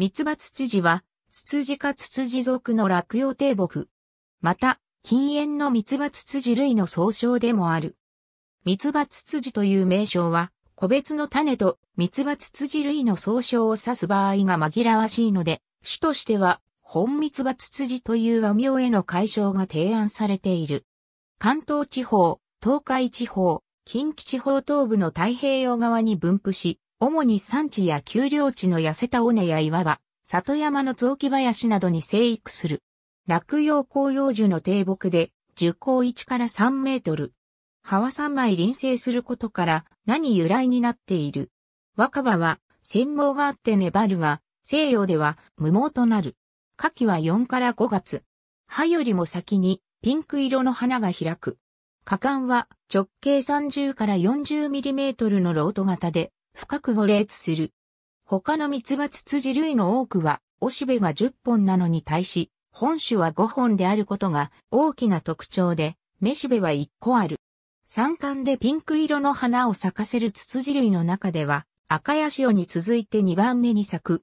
三葉ツツジは、ツツジかツツジ属の落葉低木。また、近縁の三葉ツツジ類の総称でもある。三葉ツツジという名称は、個別の種と三葉ツツジ類の総称を指す場合が紛らわしいので、種としては、本三葉ツツジという和名への解消が提案されている。関東地方、東海地方、近畿地方東部の太平洋側に分布し、主に産地や丘陵地の痩せた尾根や岩場、里山の雑木林などに生育する。落葉紅葉樹の低木で、樹高1から3メートル。葉は3枚輪生することから何由来になっている。若葉は、繊毛があって粘るが、西洋では無毛となる。夏季は4から5月。葉よりも先にピンク色の花が開く。花冠は直径30から40ミリメートルのロート型で、深く5列する。他の蜜ツバツツジ類の多くは、おしべが10本なのに対し、本種は5本であることが大きな特徴で、めしべは1個ある。三冠でピンク色の花を咲かせるツツジ類の中では、赤ヤシオに続いて2番目に咲く。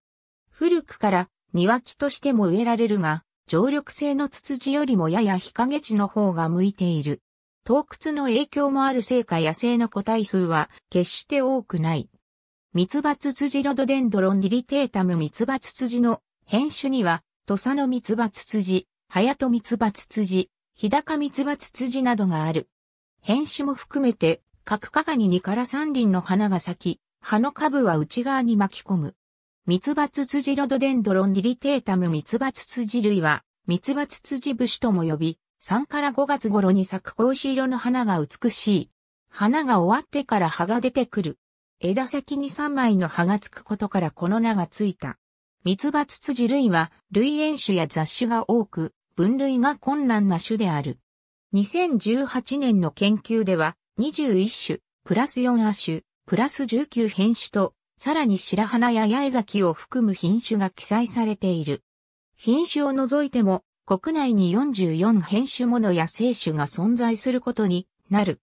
古くから庭木としても植えられるが、常緑性のツツジよりもやや日陰地の方が向いている。洞窟の影響もあるせいか野生の個体数は決して多くない。ミツバツツジロドデンドロンディリテータムミツバツツジの変種には、土佐のミツバツツジ、ハヤトミツバツツジ、日高ミツバツツジなどがある。変種も含めて、各花がに2から3輪の花が咲き、葉の株は内側に巻き込む。ミツバツツジロドデンドロンディリテータムミツバツツジ類は、ミツバツツジ節とも呼び、3から5月頃に咲く格子色の花が美しい。花が終わってから葉が出てくる。枝先に3枚の葉がつくことからこの名がついた。蜜蜂辻ツツジ類は類縁種や雑種が多く、分類が困難な種である。2018年の研究では、21種、プラス4亜種、プラス19変種と、さらに白花や八重咲を含む品種が記載されている。品種を除いても、国内に44変種もの野生種が存在することになる。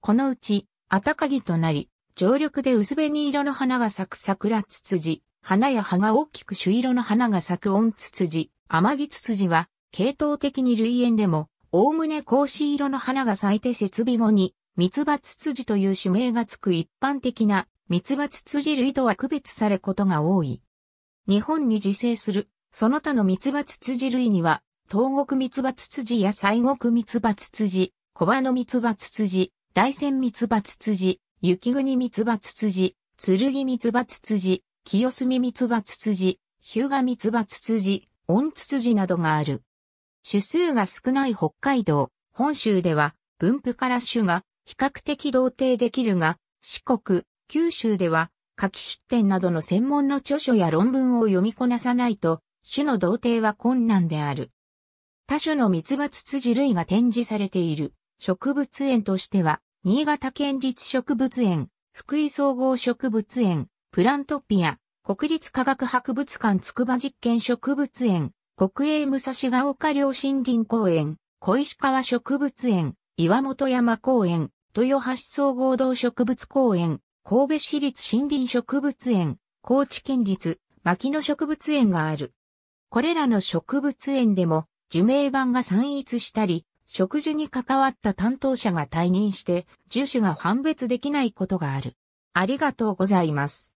このうち、アタカギとなり、常緑で薄紅色の花が咲く桜ツツジ、花や葉が大きく朱色の花が咲く温ツツジ、天城ツツジは、系統的に類縁でも、おおむね格子色の花が咲いて設備後に、ミツバツツジという種名がつく一般的なミツバツツジ類とは区別されことが多い。日本に自生する、その他のミツバツツジ類には、東国ミツバツツジや西国ミツバツツジ、小葉のミツバツツジ、大仙ミツバツツジ、雪国三つ葉ツツジ、剣三つ葉ツツジ、清澄三つ葉ツツジ、日向三つ葉ツツジ、温ツツジなどがある。種数が少ない北海道、本州では分布から種が比較的同定できるが、四国、九州では夏季出展などの専門の著書や論文を読みこなさないと、種の同定は困難である。他種の蜜葉、バツツジ類が展示されている植物園としては新潟県立植物園、福井総合植物園、プラントピア、国立科学博物館筑波実験植物園、国営武蔵ヶ丘両森林公園、小石川植物園、岩本山公園、豊橋総合動植物公園、神戸市立森林植物園、高知県立牧野植物園がある。これらの植物園でも、樹名板が散逸したり、植樹に関わった担当者が退任して、樹種が判別できないことがある。ありがとうございます。